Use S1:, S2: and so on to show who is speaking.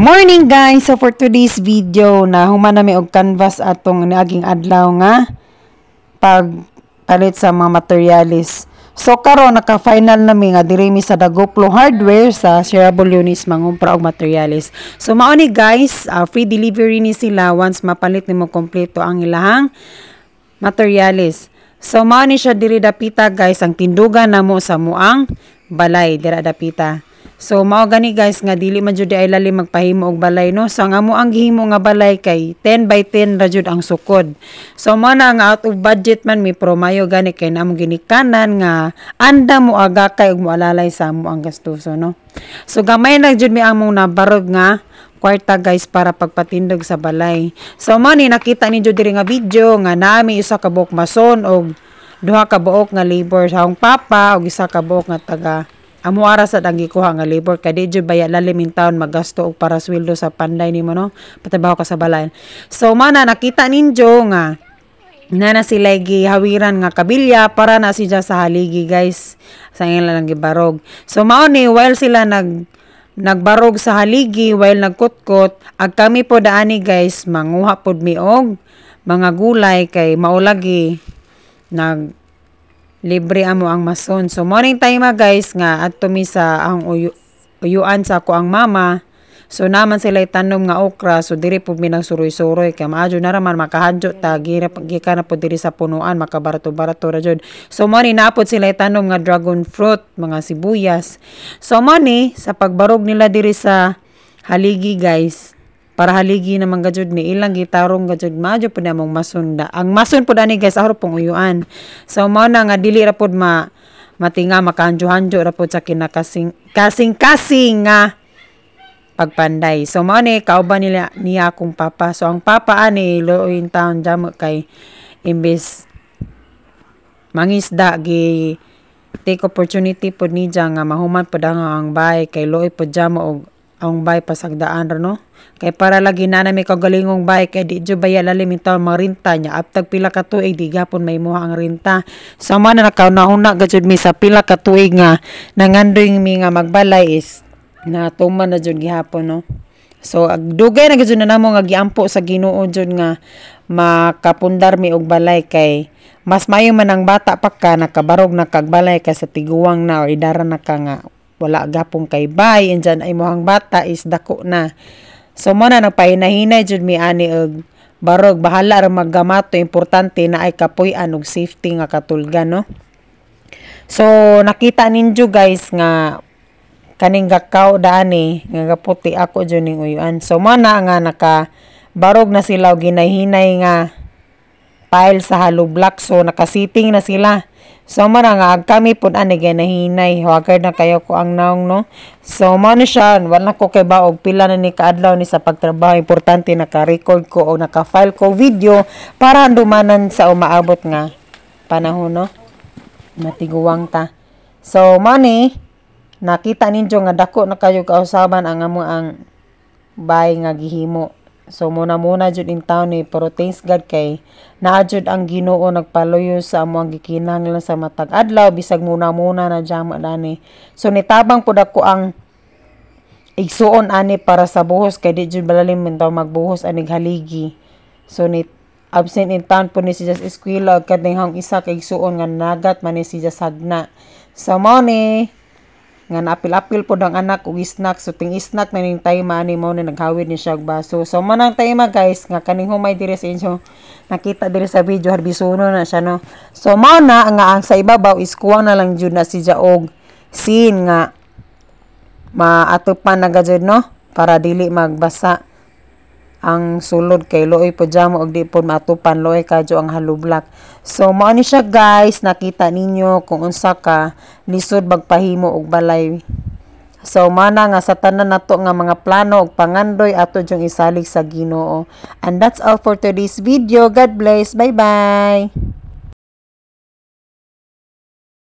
S1: Morning guys! So for today's video na humanami og canvas atong naging adlaw nga pag palit sa mga materialis. So karon naka-final nami nga diri mi sa Dagoplo Hardware sa Sierra Bolonis mangumpra og materialis. So mao guys, uh, free delivery ni sila once mapalit nimo kompleto ang ilahang materialis. So mao ni siya diri dapita guys ang tindugan namo sa muang balay dira dapita. So mao gani guys nga dili man jud ay lali magpahimo og balay no. So ang amo ang gihimo nga balay kay 10 by 10 ra jud ang sukod. So mana na nga out of budget man mi pro mayo gani kay namo ginikanan nga anda mo aga kay og moalalay sa amo ang gastoso no. So gamay na jud mi among nabarog nga kwarta guys para pagpatindog sa balay. So mo ni nakita ninyo diri nga video nga nami isa ka buok mason og duha ka buok nga labor sa akong papa og isa ka buok nga taga Amo ara sa ang gikuha nga labor kay di jud baya lalimin taon magasto og para sweldo sa panday nimo no. Patabaho ka sa balay. So mana nakita ninjo nga na na si Legi hawiran nga kabilya para na siya sa haligi guys sa ilang gibarog. So mao ni while sila nag nagbarog sa haligi while nagkutkot ag kami po daani guys manguha pod mi og mga gulay kay maulagi nag libre amo ang mason. So, morning time mga ah, guys nga at tumisa ang uyu uyuan sa ko ang mama. So, naman sila itanom nga okra. So, diri po minagsuroy-suroy. Kaya maadyo na raman makahadyo ta. Gira, gika na po diri sa punuan. Makabarato-barato ra jud. So, morning napod sila itanom nga dragon fruit, mga sibuyas. So, morning, sa pagbarog nila diri sa haligi guys, para haligi naman gajud ni ilang gitarong gajud majo pud namong masunda ang masun pud ani guys ahro pong uyuan so mao na nga dili ra pud ma matinga makanjo-hanjo ra pud sa kinakasing kasing kasing nga pagpanday so mao ni kauban nila niya akong papa so ang papa ani loin town jamo kay imbes mangisda gi take opportunity pud ni nga mahuman po ang bahay kay looy po dyan mo og ang bay pasagdaan rano. Kay para lagi na nami kagalingong bay kay di jo baya lalim itaw mga rinta niya. Aptag pila ka tuig di gapon may muha ang rinta. Sama na nakaunahuna gajud mi sa pila ka tuig nga nangandoy mi nga magbalay is natuman na jud gihapon no. So agdugay na gajud na namo nga giampo sa Ginoo jud nga makapundar mi og balay kay mas mayo man ang bata pa ka nakabarog na kagbalay ka sa tiguwang na o idara na ka nga wala gapong kay bay andyan ay muhang bata is dako na so mo na nagpahinahinay jud mi ani og barog bahala ra maggamato importante na ay kapoy anog safety nga katulgan no so nakita ninyo guys nga kaning gakaw daani nga gaputi ako jud ning uyuan so mo na nga naka barog na sila og ginahinay nga pile sa hollow block so nakasiting na sila. So marangag kami po ani ah, ganahinay huwagad na kayo ko ang naong no. So mo ni siya wala ko kay baog pila na ni kaadlaw ni sa pagtrabaho importante naka-record ko o naka-file ko video para dumanan sa umaabot nga panahon no. Matiguwang ta. So mo nakita ninyo nga dako na kayo kausaban ang amo ang bay nga gihimo. So muna-muna jud in town ni eh, pero thanks God kay naa jud ang Ginoo nagpaluyo sa among gikinahanglan sa matag adlaw bisag muna-muna na jama ani. So nitabang pud ako ang igsuon ani para sa buhos kay di jud balalim man taw magbuhos ani haligi. So ni absent in town po ni si Jas Eskwila katinghang isa kay igsuon nga nagat man ni si Jas Hagna. Sa so, money, nga apil apil po ang anak og snack so ting snack na ning time ani mo na naghawid ni siya og baso so manang ang time guys nga kaning humay dire sa inyo nakita dire sa video harbisuno na siya no so mao na nga ang sa ibabaw is kuwang na lang jud na si jaog sin nga maatupan na gajud no para dili magbasa ang sulod kay Looy po dyan mo og di po matupan Looy kadyo ang halublak. So mao siya guys, nakita ninyo kung unsa ka lisod magpahimo og balay. So mana nga sa tanan nato nga mga plano og pangandoy ato jung isalig sa Ginoo. And that's all for today's video. God bless. Bye-bye.